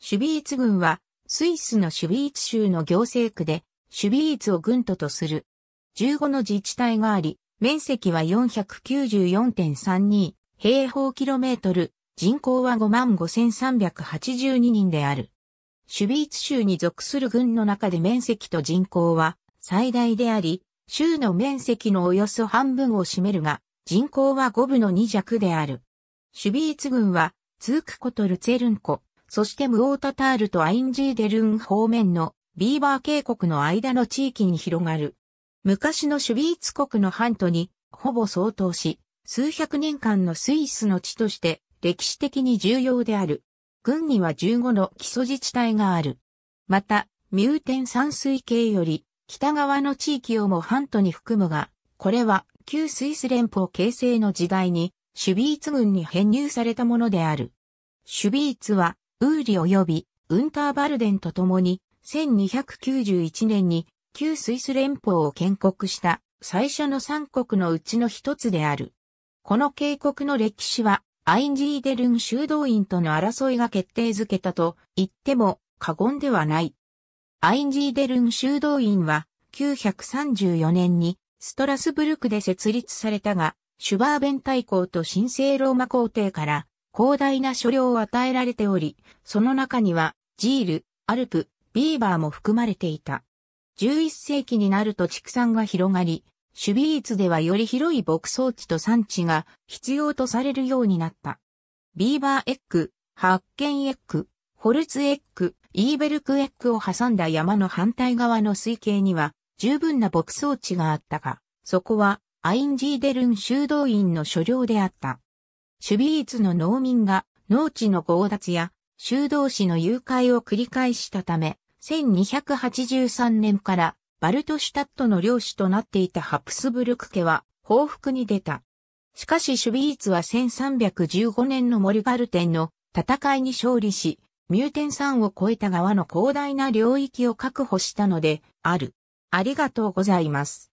シュビーツ軍は、スイスのシュビーツ州の行政区で、シュビーツを軍都とする。15の自治体があり、面積は494.32平方キロメートル、人口は55,382人である。シュビーツ州に属する軍の中で面積と人口は最大であり、州の面積のおよそ半分を占めるが、人口は5分の2弱である。シュビーツ軍は、ツークコとルツェルンコ、そしてムオータタールとアインジーデルン方面のビーバー渓谷の間の地域に広がる。昔のシュビーツ国の半島にほぼ相当し、数百年間のスイスの地として歴史的に重要である。軍には15の基礎自治体がある。また、ミューテン山水系より北側の地域をも半島に含むが、これは旧スイス連邦形成の時代にシュビーツ軍に編入されたものである。シュビーツはウーリ及びウンターバルデンと共に1291年に旧スイス連邦を建国した最初の三国のうちの一つである。この渓谷の歴史はアインジーデルン修道院との争いが決定づけたと言っても過言ではない。アインジーデルン修道院は934年にストラスブルクで設立されたが、シュバーベン大公と神聖ローマ皇帝から広大な所領を与えられており、その中には、ジール、アルプ、ビーバーも含まれていた。11世紀になると畜産が広がり、守備率ではより広い牧草地と産地が必要とされるようになった。ビーバーエッグ、ハッケンエッグ、ホルツエッグ、イーベルクエッグを挟んだ山の反対側の水系には十分な牧草地があったが、そこはアインジーデルン修道院の所領であった。シュビーツの農民が農地の強奪や修道士の誘拐を繰り返したため、1283年からバルトシュタットの領主となっていたハプスブルク家は報復に出た。しかしシュビーツは1315年のモルバルテンの戦いに勝利し、ミューテン山を越えた側の広大な領域を確保したのである。ありがとうございます。